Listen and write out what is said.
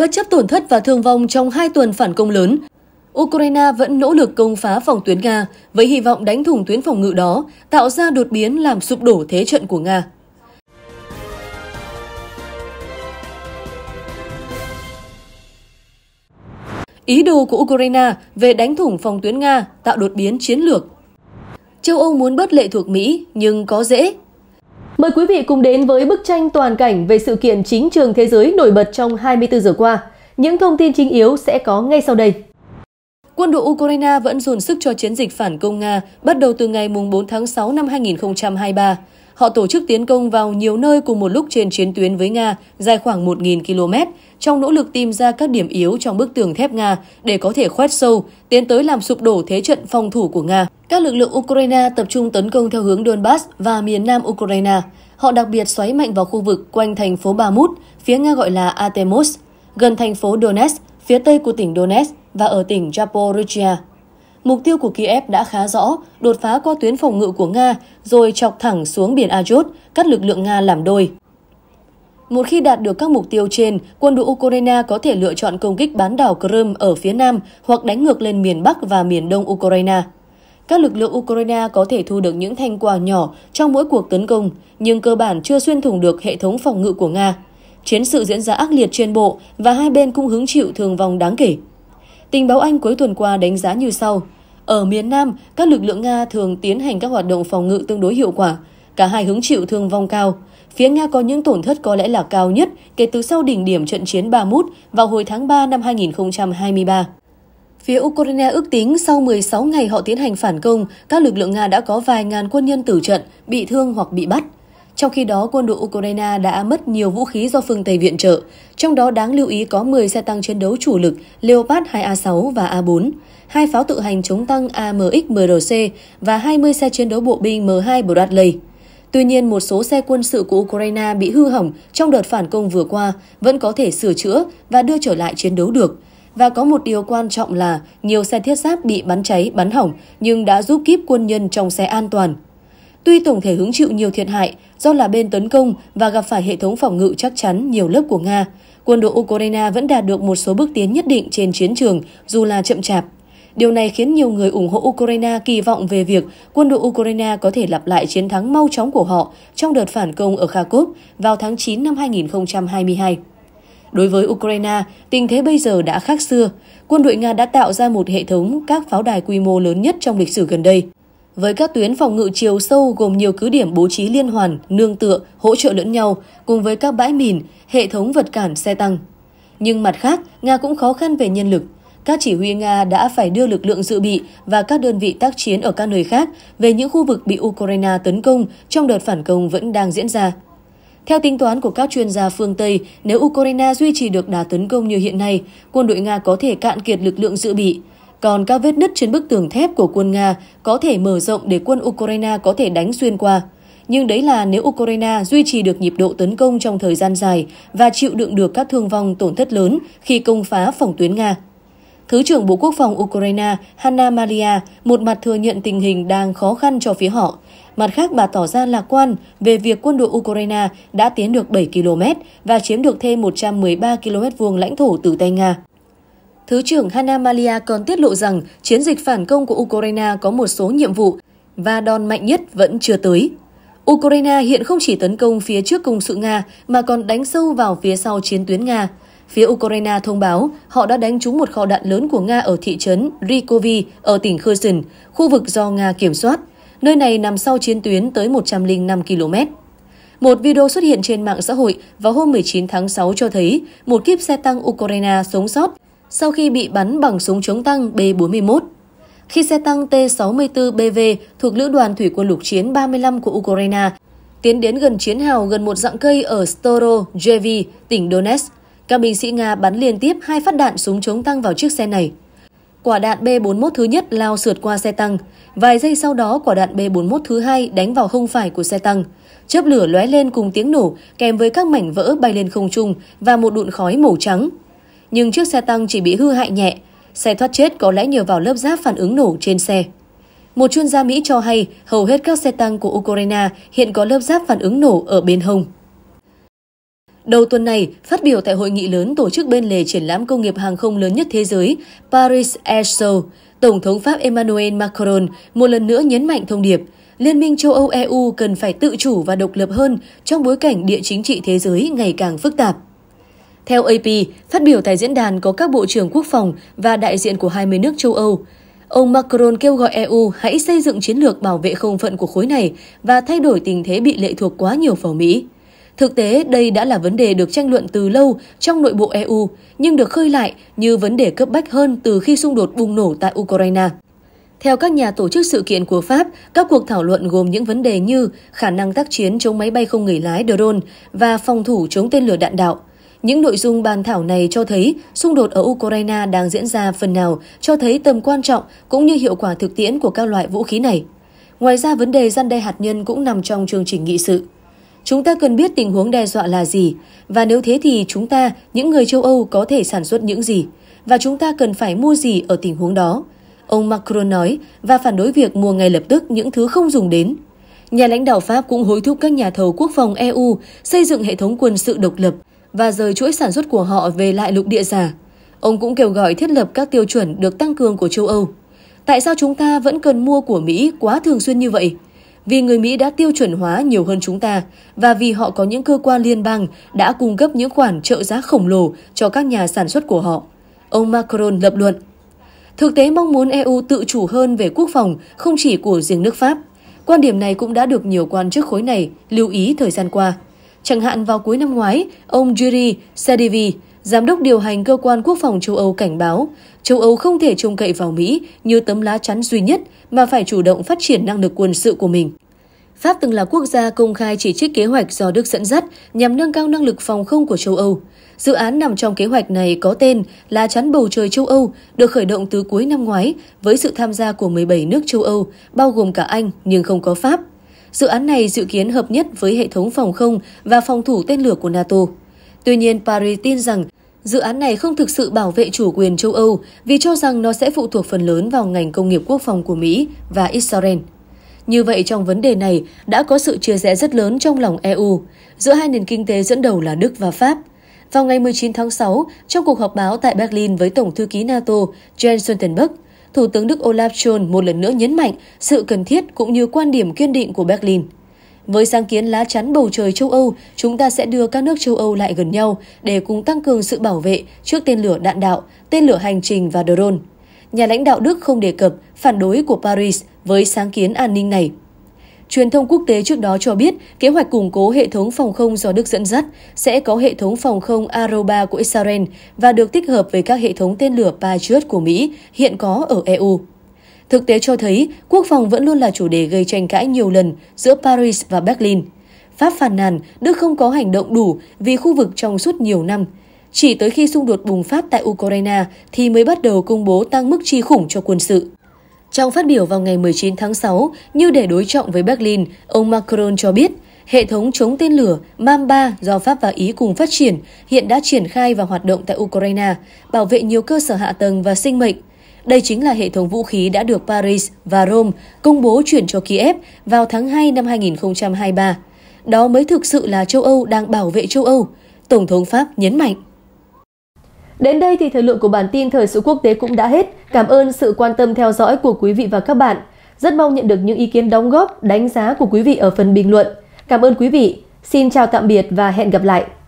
Bất chấp tổn thất và thương vong trong hai tuần phản công lớn, Ukraine vẫn nỗ lực công phá phòng tuyến Nga với hy vọng đánh thủng tuyến phòng ngự đó, tạo ra đột biến làm sụp đổ thế trận của Nga. Ý đồ của Ukraine về đánh thủng phòng tuyến Nga tạo đột biến chiến lược Châu Âu muốn bớt lệ thuộc Mỹ nhưng có dễ Mời quý vị cùng đến với bức tranh toàn cảnh về sự kiện chính trường thế giới nổi bật trong 24 giờ qua. Những thông tin chính yếu sẽ có ngay sau đây. Quân đội Ukraine vẫn dồn sức cho chiến dịch phản công Nga bắt đầu từ ngày 4 tháng 6 năm 2023. Họ tổ chức tiến công vào nhiều nơi cùng một lúc trên chiến tuyến với Nga dài khoảng 1.000 km trong nỗ lực tìm ra các điểm yếu trong bức tường thép Nga để có thể khoét sâu, tiến tới làm sụp đổ thế trận phòng thủ của Nga. Các lực lượng Ukraine tập trung tấn công theo hướng Donbass và miền nam Ukraine. Họ đặc biệt xoáy mạnh vào khu vực quanh thành phố Bamut, phía Nga gọi là Atemos, gần thành phố Donetsk, phía tây của tỉnh Donetsk và ở tỉnh Zaporizhia. Mục tiêu của Kiev đã khá rõ, đột phá qua tuyến phòng ngự của Nga rồi chọc thẳng xuống biển Azov, cắt lực lượng Nga làm đôi. Một khi đạt được các mục tiêu trên, quân đội Ukraine có thể lựa chọn công kích bán đảo Crimea ở phía nam hoặc đánh ngược lên miền Bắc và miền Đông Ukraine. Các lực lượng Ukraine có thể thu được những thành quả nhỏ trong mỗi cuộc tấn công, nhưng cơ bản chưa xuyên thủng được hệ thống phòng ngự của Nga. Chiến sự diễn ra ác liệt trên bộ và hai bên cũng hứng chịu thương vong đáng kể. Tình báo Anh cuối tuần qua đánh giá như sau. Ở miền Nam, các lực lượng Nga thường tiến hành các hoạt động phòng ngự tương đối hiệu quả. Cả hai hứng chịu thương vong cao. Phía Nga có những tổn thất có lẽ là cao nhất kể từ sau đỉnh điểm trận chiến Ba Mút vào hồi tháng 3 năm 2023. Phía Ukraine ước tính sau 16 ngày họ tiến hành phản công, các lực lượng Nga đã có vài ngàn quân nhân tử trận, bị thương hoặc bị bắt. Trong khi đó, quân đội Ukraine đã mất nhiều vũ khí do phương Tây viện trợ, trong đó đáng lưu ý có 10 xe tăng chiến đấu chủ lực Leopard 2A6 và A4, hai pháo tự hành chống tăng AMX-MRC và 20 xe chiến đấu bộ binh M2 Bradley. Tuy nhiên, một số xe quân sự của Ukraine bị hư hỏng trong đợt phản công vừa qua vẫn có thể sửa chữa và đưa trở lại chiến đấu được. Và có một điều quan trọng là nhiều xe thiết giáp bị bắn cháy, bắn hỏng nhưng đã giúp kíp quân nhân trong xe an toàn. Tuy tổng thể hứng chịu nhiều thiệt hại do là bên tấn công và gặp phải hệ thống phòng ngự chắc chắn nhiều lớp của Nga, quân đội Ukraine vẫn đạt được một số bước tiến nhất định trên chiến trường dù là chậm chạp. Điều này khiến nhiều người ủng hộ Ukraine kỳ vọng về việc quân đội Ukraine có thể lặp lại chiến thắng mau chóng của họ trong đợt phản công ở Kharkov vào tháng 9 năm 2022. Đối với Ukraine, tình thế bây giờ đã khác xưa. Quân đội Nga đã tạo ra một hệ thống các pháo đài quy mô lớn nhất trong lịch sử gần đây. Với các tuyến phòng ngự chiều sâu gồm nhiều cứ điểm bố trí liên hoàn, nương tựa, hỗ trợ lẫn nhau, cùng với các bãi mìn, hệ thống vật cản xe tăng. Nhưng mặt khác, Nga cũng khó khăn về nhân lực. Các chỉ huy Nga đã phải đưa lực lượng dự bị và các đơn vị tác chiến ở các nơi khác về những khu vực bị Ukraine tấn công trong đợt phản công vẫn đang diễn ra. Theo tính toán của các chuyên gia phương Tây, nếu Ukraine duy trì được đà tấn công như hiện nay, quân đội Nga có thể cạn kiệt lực lượng dự bị còn các vết nứt trên bức tường thép của quân Nga có thể mở rộng để quân Ukraine có thể đánh xuyên qua. Nhưng đấy là nếu Ukraine duy trì được nhịp độ tấn công trong thời gian dài và chịu đựng được các thương vong tổn thất lớn khi công phá phòng tuyến Nga. Thứ trưởng Bộ Quốc phòng Ukraine Hanna Malia một mặt thừa nhận tình hình đang khó khăn cho phía họ. Mặt khác, bà tỏ ra lạc quan về việc quân đội Ukraine đã tiến được 7 km và chiếm được thêm 113 km vuông lãnh thổ từ tay Nga. Thứ trưởng Hanna Malia còn tiết lộ rằng chiến dịch phản công của Ukraine có một số nhiệm vụ và đòn mạnh nhất vẫn chưa tới. Ukraine hiện không chỉ tấn công phía trước công sự Nga mà còn đánh sâu vào phía sau chiến tuyến Nga. Phía Ukraine thông báo họ đã đánh trúng một kho đạn lớn của Nga ở thị trấn Rikovi ở tỉnh Kherson, khu vực do Nga kiểm soát. Nơi này nằm sau chiến tuyến tới 105 km. Một video xuất hiện trên mạng xã hội vào hôm 19 tháng 6 cho thấy một kiếp xe tăng Ukraine sống sót sau khi bị bắn bằng súng chống tăng B-41. Khi xe tăng T-64BV thuộc Lữ đoàn Thủy quân lục chiến 35 của Ukraine tiến đến gần chiến hào gần một dặm cây ở Storojevi, tỉnh Donetsk, các binh sĩ Nga bắn liên tiếp hai phát đạn súng chống tăng vào chiếc xe này. Quả đạn B-41 thứ nhất lao sượt qua xe tăng. Vài giây sau đó, quả đạn B-41 thứ hai đánh vào hông phải của xe tăng. Chớp lửa lóe lên cùng tiếng nổ, kèm với các mảnh vỡ bay lên không trung và một đụn khói màu trắng nhưng chiếc xe tăng chỉ bị hư hại nhẹ. Xe thoát chết có lẽ nhờ vào lớp giáp phản ứng nổ trên xe. Một chuyên gia Mỹ cho hay hầu hết các xe tăng của Ukraine hiện có lớp giáp phản ứng nổ ở bên hông. Đầu tuần này, phát biểu tại hội nghị lớn tổ chức bên lề triển lãm công nghiệp hàng không lớn nhất thế giới, Paris Air Show, Tổng thống Pháp Emmanuel Macron một lần nữa nhấn mạnh thông điệp Liên minh châu Âu EU cần phải tự chủ và độc lập hơn trong bối cảnh địa chính trị thế giới ngày càng phức tạp. Theo AP, phát biểu tại diễn đàn có các bộ trưởng quốc phòng và đại diện của 20 nước châu Âu. Ông Macron kêu gọi EU hãy xây dựng chiến lược bảo vệ không phận của khối này và thay đổi tình thế bị lệ thuộc quá nhiều vào Mỹ. Thực tế, đây đã là vấn đề được tranh luận từ lâu trong nội bộ EU, nhưng được khơi lại như vấn đề cấp bách hơn từ khi xung đột bùng nổ tại Ukraine. Theo các nhà tổ chức sự kiện của Pháp, các cuộc thảo luận gồm những vấn đề như khả năng tác chiến chống máy bay không người lái drone và phòng thủ chống tên lửa đạn đạo. Những nội dung bàn thảo này cho thấy xung đột ở Ukraine đang diễn ra phần nào, cho thấy tầm quan trọng cũng như hiệu quả thực tiễn của các loại vũ khí này. Ngoài ra, vấn đề gian đe hạt nhân cũng nằm trong chương trình nghị sự. Chúng ta cần biết tình huống đe dọa là gì, và nếu thế thì chúng ta, những người châu Âu có thể sản xuất những gì, và chúng ta cần phải mua gì ở tình huống đó. Ông Macron nói và phản đối việc mua ngay lập tức những thứ không dùng đến. Nhà lãnh đạo Pháp cũng hối thúc các nhà thầu quốc phòng EU xây dựng hệ thống quân sự độc lập và rời chuỗi sản xuất của họ về lại lục địa già. Ông cũng kêu gọi thiết lập các tiêu chuẩn được tăng cường của châu Âu. Tại sao chúng ta vẫn cần mua của Mỹ quá thường xuyên như vậy? Vì người Mỹ đã tiêu chuẩn hóa nhiều hơn chúng ta và vì họ có những cơ quan liên bang đã cung cấp những khoản trợ giá khổng lồ cho các nhà sản xuất của họ. Ông Macron lập luận. Thực tế mong muốn EU tự chủ hơn về quốc phòng không chỉ của riêng nước Pháp. Quan điểm này cũng đã được nhiều quan chức khối này lưu ý thời gian qua. Chẳng hạn vào cuối năm ngoái, ông Yuri Sadivi, giám đốc điều hành cơ quan quốc phòng châu Âu cảnh báo, châu Âu không thể trông cậy vào Mỹ như tấm lá chắn duy nhất mà phải chủ động phát triển năng lực quân sự của mình. Pháp từng là quốc gia công khai chỉ trích kế hoạch do Đức dẫn dắt nhằm nâng cao năng lực phòng không của châu Âu. Dự án nằm trong kế hoạch này có tên là Chắn bầu trời châu Âu, được khởi động từ cuối năm ngoái với sự tham gia của 17 nước châu Âu, bao gồm cả Anh nhưng không có Pháp. Dự án này dự kiến hợp nhất với hệ thống phòng không và phòng thủ tên lửa của NATO. Tuy nhiên, Paris tin rằng dự án này không thực sự bảo vệ chủ quyền châu Âu vì cho rằng nó sẽ phụ thuộc phần lớn vào ngành công nghiệp quốc phòng của Mỹ và Israel. Như vậy, trong vấn đề này đã có sự chia rẽ rất lớn trong lòng EU, giữa hai nền kinh tế dẫn đầu là Đức và Pháp. Vào ngày 19 tháng 6, trong cuộc họp báo tại Berlin với Tổng thư ký NATO Jens Stoltenberg, Thủ tướng Đức Olaf Scholz một lần nữa nhấn mạnh sự cần thiết cũng như quan điểm kiên định của Berlin. Với sáng kiến lá chắn bầu trời châu Âu, chúng ta sẽ đưa các nước châu Âu lại gần nhau để cùng tăng cường sự bảo vệ trước tên lửa đạn đạo, tên lửa hành trình và drone. Nhà lãnh đạo Đức không đề cập phản đối của Paris với sáng kiến an ninh này. Truyền thông quốc tế trước đó cho biết kế hoạch củng cố hệ thống phòng không do Đức dẫn dắt sẽ có hệ thống phòng không Arrow 3 của Israel và được tích hợp với các hệ thống tên lửa Patriot của Mỹ hiện có ở EU. Thực tế cho thấy, quốc phòng vẫn luôn là chủ đề gây tranh cãi nhiều lần giữa Paris và Berlin. Pháp phàn nàn Đức không có hành động đủ vì khu vực trong suốt nhiều năm. Chỉ tới khi xung đột bùng phát tại Ukraine thì mới bắt đầu công bố tăng mức chi khủng cho quân sự. Trong phát biểu vào ngày 19 tháng 6, như để đối trọng với Berlin, ông Macron cho biết hệ thống chống tên lửa Mamba do Pháp và Ý cùng phát triển hiện đã triển khai và hoạt động tại Ukraine, bảo vệ nhiều cơ sở hạ tầng và sinh mệnh. Đây chính là hệ thống vũ khí đã được Paris và Rome công bố chuyển cho Kiev vào tháng 2 năm 2023. Đó mới thực sự là châu Âu đang bảo vệ châu Âu, Tổng thống Pháp nhấn mạnh. Đến đây thì thời lượng của bản tin thời sự quốc tế cũng đã hết. Cảm ơn sự quan tâm theo dõi của quý vị và các bạn. Rất mong nhận được những ý kiến đóng góp, đánh giá của quý vị ở phần bình luận. Cảm ơn quý vị. Xin chào tạm biệt và hẹn gặp lại.